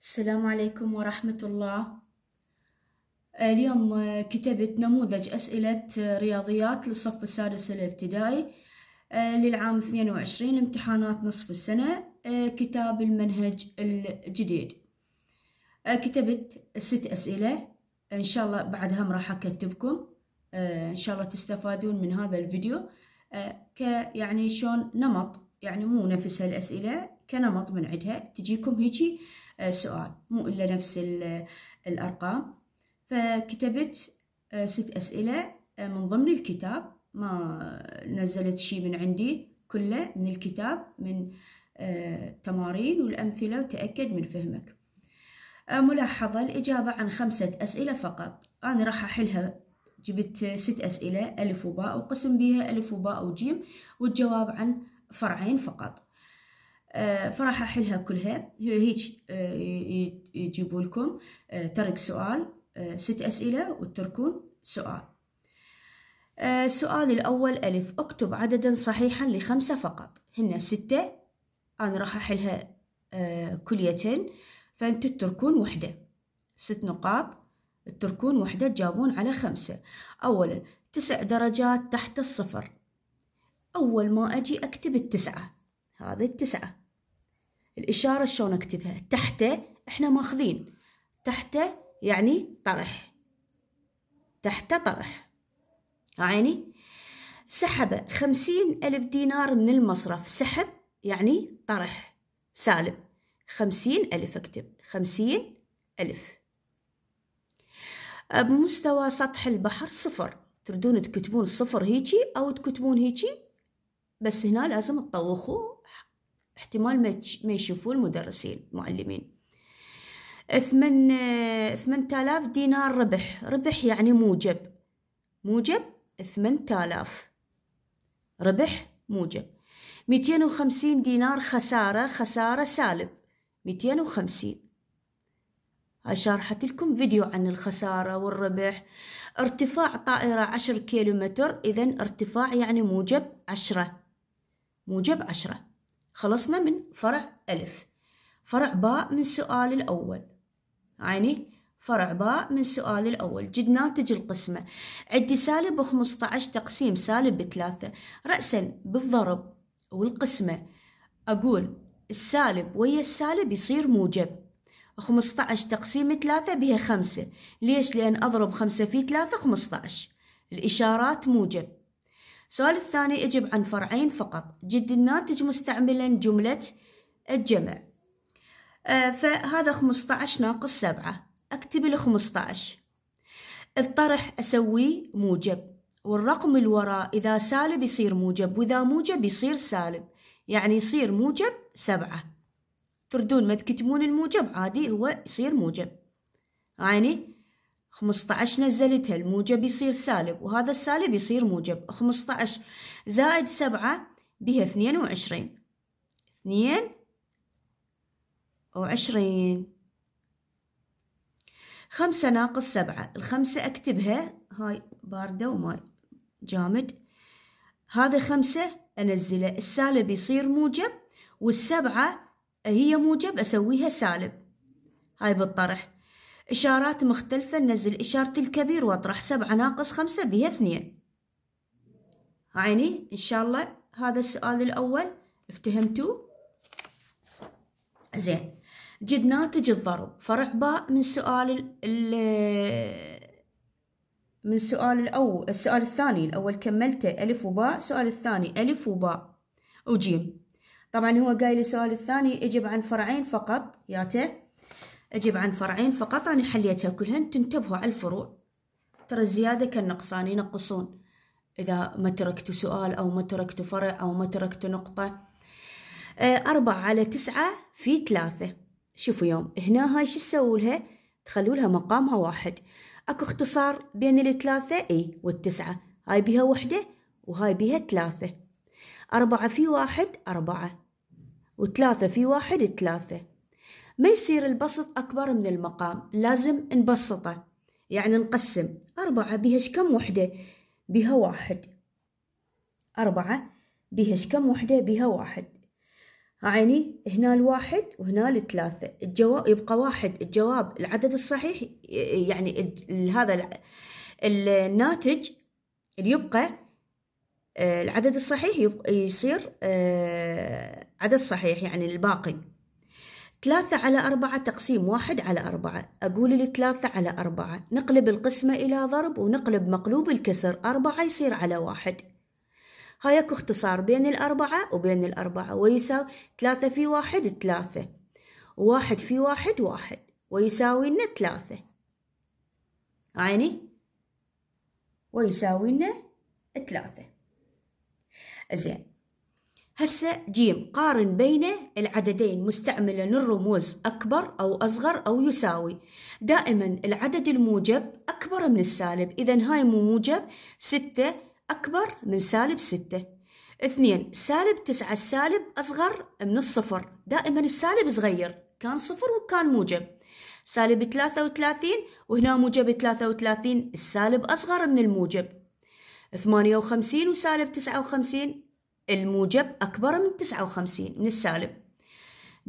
السلام عليكم ورحمة الله اليوم آه، كتبت نموذج أسئلة آه، رياضيات للصف السادس الابتدائي آه، للعام 22 امتحانات نصف السنة كتاب المنهج الجديد كتبت ست أسئلة إن شاء الله بعدها راح أكتبكم إن شاء الله تستفادون من هذا الفيديو كيعني شلون نمط يعني مو نفس الأسئلة كنمط من عدها تجيكم هيجي سؤال مو إلا نفس الأرقام فكتبت آه، ست أسئلة آه، من ضمن الكتاب ما نزلت شي من عندي كله من الكتاب من آه، تمارين والأمثلة وتأكد من فهمك ملاحظة الإجابة عن خمسة أسئلة فقط أنا راح أحلها جبت ست أسئلة ألف وباء وقسم بها ألف وباء وجيم والجواب عن فرعين فقط آه، فراح احلها كلها هيك آه، يجيبوا لكم آه، ترك سؤال ست اسئله وتركون سؤال السؤال الاول الف اكتب عددا صحيحا لخمسه فقط هن سته انا راح احلها كليتين فانتو تتركون وحده ست نقاط تتركون وحده تجاوبون على خمسه اولا تسع درجات تحت الصفر اول ما اجي اكتب التسعه هذه التسعة الإشارة شلون أكتبها تحته إحنا ماخذين تحته يعني طرح تحته طرح عيني سحب خمسين ألف دينار من المصرف سحب يعني طرح سالب خمسين ألف أكتب خمسين ألف بمستوى سطح البحر صفر تردون تكتبون صفر هيجي أو تكتبون هيجي بس هنا لازم تطوخوا احتمال ما يشوفوه المدرسين المعلمين ثمن ثمن تالاف دينار ربح ربح يعني موجب موجب ثمن تالاف ربح موجب ميتين وخمسين دينار خسارة خسارة سالب ميتين وخمسين هاي شارحت لكم فيديو عن الخسارة والربح ارتفاع طائرة عشر كيلومتر إذا ارتفاع يعني موجب عشرة موجب عشرة خلصنا من فرع ألف فرع باء من سؤال الأول عيني فرع باء من سؤال الأول جد ناتج القسمة عندي سالب خمسة عشر تقسيم سالب بثلاثة رأسا بالضرب والقسمة أقول السالب ويا السالب يصير موجب خمسة عشر تقسيم ثلاثة بها خمسة ليش؟ لأن أضرب خمسة في ثلاثة خمسة عشر الإشارات موجب السؤال الثاني يجب عن فرعين فقط جد الناتج مستعملا جملة الجمع آه، فهذا 15 ناقص 7 أكتب ال 15 الطرح أسويه موجب والرقم الوراء إذا سالب يصير موجب وإذا موجب يصير سالب يعني يصير موجب سبعة تردون ما تكتبون الموجب عادي هو يصير موجب يعني 15 نزلتها الموجب يصير سالب وهذا السالب يصير موجب 15 زائد 7 بها 22 22 خمسة ناقص سبعة الخمسة أكتبها هاي باردة وما جامد هذا خمسة أنزله السالب يصير موجب والسبعة هي موجب أسويها سالب هاي بالطرح إشارات مختلفة نزل إشارة الكبير واطرح سبعة ناقص خمسة بها اثنين عيني إن شاء الله هذا السؤال الأول افتهمتوا زين جد ناتج الضرب فرع باء من سؤال ال من سؤال الأول السؤال الثاني الأول كملته ألف وباء السؤال الثاني ألف وباء وجيم طبعا هو قايل السؤال الثاني يجب عن فرعين فقط ياته أجيب عن فرعين فقط أنا حليتها كلهن تنتبهوا على الفروع ترى الزيادة كالنقصان ينقصون إذا ما تركتوا سؤال أو ما تركتوا فرع أو ما تركتوا نقطة آه، أربعة على تسعة في ثلاثة شوفوا يوم هنا هاي شو تسووا لها تخلوا لها مقامها واحد أكو اختصار بين الثلاثة إي والتسعة هاي بيها وحدة وهاي بيها ثلاثة أربعة في واحد أربعة وثلاثة في واحد ثلاثة ما يصير البسط أكبر من المقام لازم نبسطه يعني نقسم أربعة بهش كم وحدة بها واحد أربعة بهش كم وحدة بها واحد يعني هنا الواحد وهنا الثلاثة الجواب يبقى واحد الجواب العدد الصحيح يعني هذا الناتج اللي يبقى آه، العدد الصحيح يصير آه، عدد صحيح يعني الباقي ثلاثة على أربعة تقسيم واحد على أربعة أقول الثلاثة على أربعة نقلب القسمة إلى ضرب ونقلب مقلوب الكسر أربعة يصير على واحد هاي اكو اختصار بين الأربعة وبين الأربعة ويساوي ثلاثة في واحد ثلاثة وواحد في واحد واحد ويساوي لنا ثلاثة عيني ويساوي لنا ثلاثة زين هسه جيم قارن بين العددين مستعملا الرموز أكبر أو أصغر أو يساوي دائما العدد الموجب أكبر من السالب إذا هاي مو موجب ستة أكبر من سالب ستة اثنين سالب تسعة السالب أصغر من الصفر دائما السالب صغير كان صفر وكان موجب سالب ثلاثة وثلاثين وهنا موجب ثلاثة وثلاثين السالب أصغر من الموجب ثمانية وخمسين وسالب تسعة وخمسين الموجب أكبر من 59 من السالب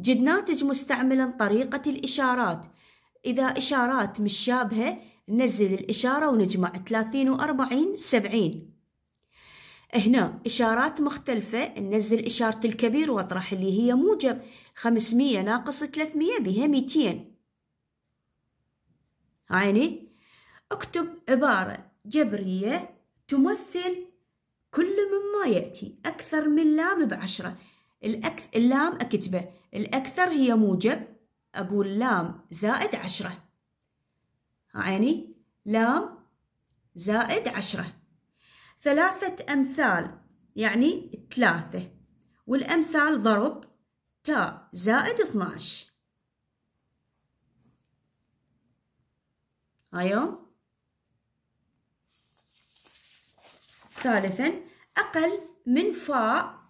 جد ناتج مستعملا طريقة الإشارات إذا إشارات مش شابهة نزل الإشارة ونجمع 30 و 40 70 هنا إشارات مختلفة ننزل إشارة الكبير واطرح اللي هي موجب 500 ناقص 300 بها 200 عيني اكتب عبارة جبرية تمثل كل مما يأتي أكثر من لام بعشرة الأكث... اللام أكتبه الأكثر هي موجب أقول لام زائد عشرة عيني لام زائد عشرة ثلاثة أمثال يعني ثلاثة والأمثال ضرب تاء زائد 12 أيوه ثالثا أقل من فاء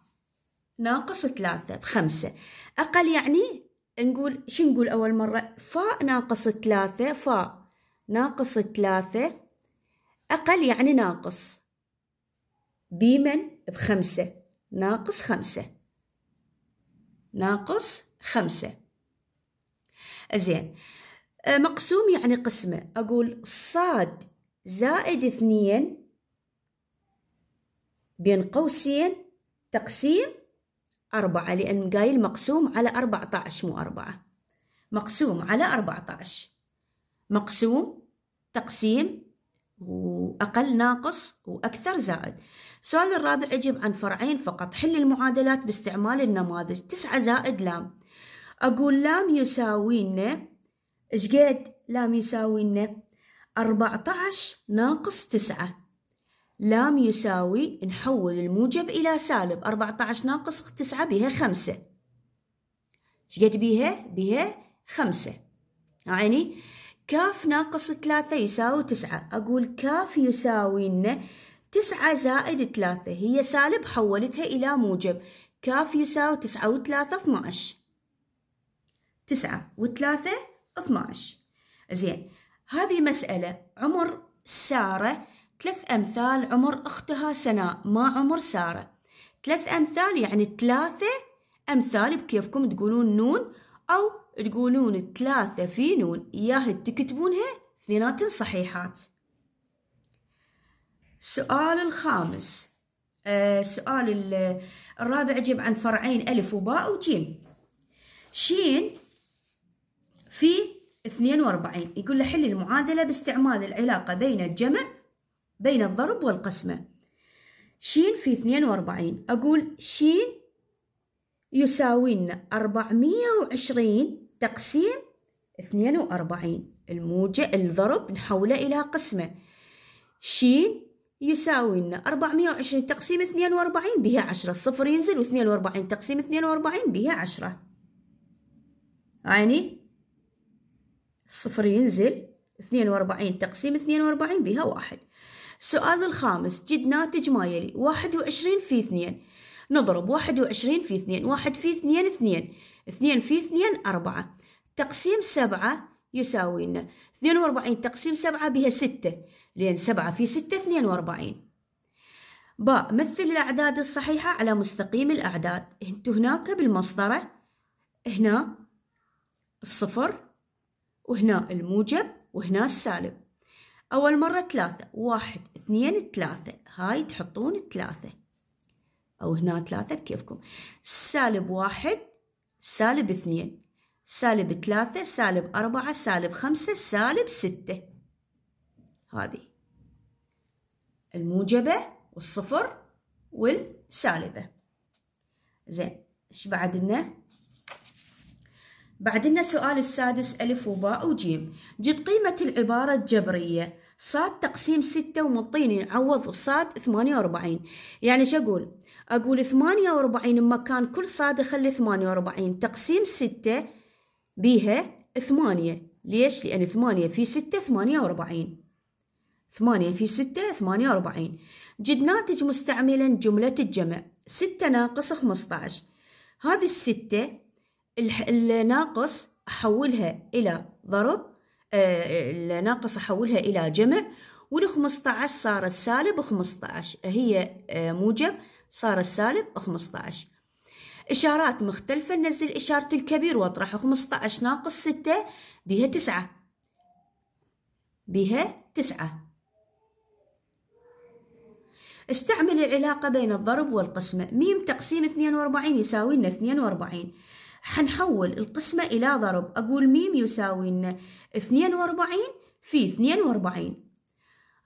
ناقص ثلاثة بخمسة أقل يعني نقول شو نقول أول مرة فاء ناقص ثلاثة فاء ناقص ثلاثة أقل يعني ناقص بمن بخمسة ناقص خمسة ناقص خمسة زين آه، مقسوم يعني قسمة أقول صاد زائد اثنين بين قوسين تقسيم أربعة لأن قايل مقسوم على أربعة عشر مو أربعة مقسوم على أربعة عشر مقسوم تقسيم وأقل ناقص وأكثر زائد السؤال الرابع يجب عن فرعين فقط حل المعادلات باستعمال النماذج تسعة زائد لام أقول لام يساوينا إشقد لام يساوينا أربعة عشر ناقص تسعة لام يساوي نحول الموجب إلى سالب 14 ناقص 9 بها 5 شقد بيها؟ بيها 5 يعني كاف ناقص 3 يساوي 9 أقول كاف يساوي لنا 9 زائد 3 هي سالب حولتها إلى موجب كاف يساوي 9 و3 12 9 و3 12 زين هذه مسألة عمر سارة ثلاث أمثال عمر أختها سناء ما عمر سارة ثلاث أمثال يعني ثلاثة أمثال بكيفكم تقولون نون أو تقولون ثلاثة في نون ياه تكتبونها ثنات صحيحات السؤال الخامس آه السؤال الرابع جيب عن فرعين ألف وباء وجيم شين في 42 يقول له حل المعادلة باستعمال العلاقة بين الجمع بين الضرب والقسمة شين في 42 أقول شين يساوينا 420 تقسيم 42 الموجة الضرب نحوله إلى قسمة شين يساوي لنا 420 تقسيم 42 بها 10 الصفر ينزل و42 تقسيم 42 بها 10 يعني الصفر ينزل 42 تقسيم 42 بها 1 السؤال الخامس جد ناتج ما يلي واحد وعشرين في اثنين نضرب واحد وعشرين في اثنين واحد في اثنين اثنين اثنين في اثنين أربعة تقسيم سبعة يساوي لنا اثنين وأربعين تقسيم سبعة بها ستة لأن سبعة في ستة اثنين وأربعين باء مثل الأعداد الصحيحة على مستقيم الأعداد انتو هناك بالمسطرة هنا الصفر وهنا الموجب وهنا السالب أول مرة ثلاثة واحد اثنين ثلاثة هاي تحطون ثلاثة أو هنا ثلاثة بكيفكم سالب واحد سالب اثنين سالب ثلاثة سالب أربعة سالب خمسة سالب ستة هذه الموجبة والصفر والسالبة زين ايش بعد لنا بعد لنا سؤال السادس ألف وباء وجيم جد قيمة العبارة الجبرية ص تقسيم ستة ومنطيني عوض ص ثمانية وأربعين يعني شو أقول أقول ثمانية وأربعين مكان كل صاد أخلي ثمانية وأربعين تقسيم ستة بيها ثمانية ليش لأن ثمانية في ستة ثمانية وأربعين ثمانية في ستة ثمانية وأربعين جد ناتج مستعملا جملة الجمع ستة ناقص خمسة هذي هذه الستة الناقص أحولها إلى ضرب آه، آه، الناقص أحولها إلى جمع وال15 صار السالب 15 هي آه، موجب صار السالب 15 إشارات مختلفة نزل إشارة الكبير واطرح 15 ناقص 6 بها 9 بها 9 استعمل العلاقة بين الضرب والقسمة ميم تقسيم 42 يساوي لنا 42 حنحول القسمة إلى ضرب أقول ميم يساوي لنا اثنين وأربعين في اثنين وأربعين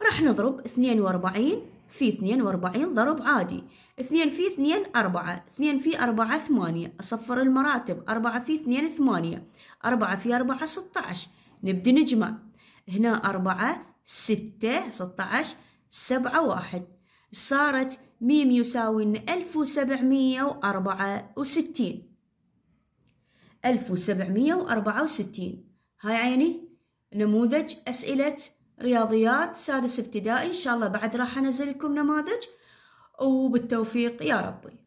راح نضرب اثنين وأربعين في اثنين وأربعين ضرب عادي اثنين في اثنين أربعة اثنين في أربعة ثمانية أصفر المراتب أربعة في اثنين ثمانية أربعة في أربعة ستة عشر نبدأ نجمع هنا أربعة ستة ستة عشر سبعة واحد صارت ميم يساوي ألف وسبعمية وأربعة وستين 1764 هاي عيني نموذج أسئلة رياضيات سادس ابتدائي إن شاء الله بعد راح أنزل لكم نماذج وبالتوفيق يا ربي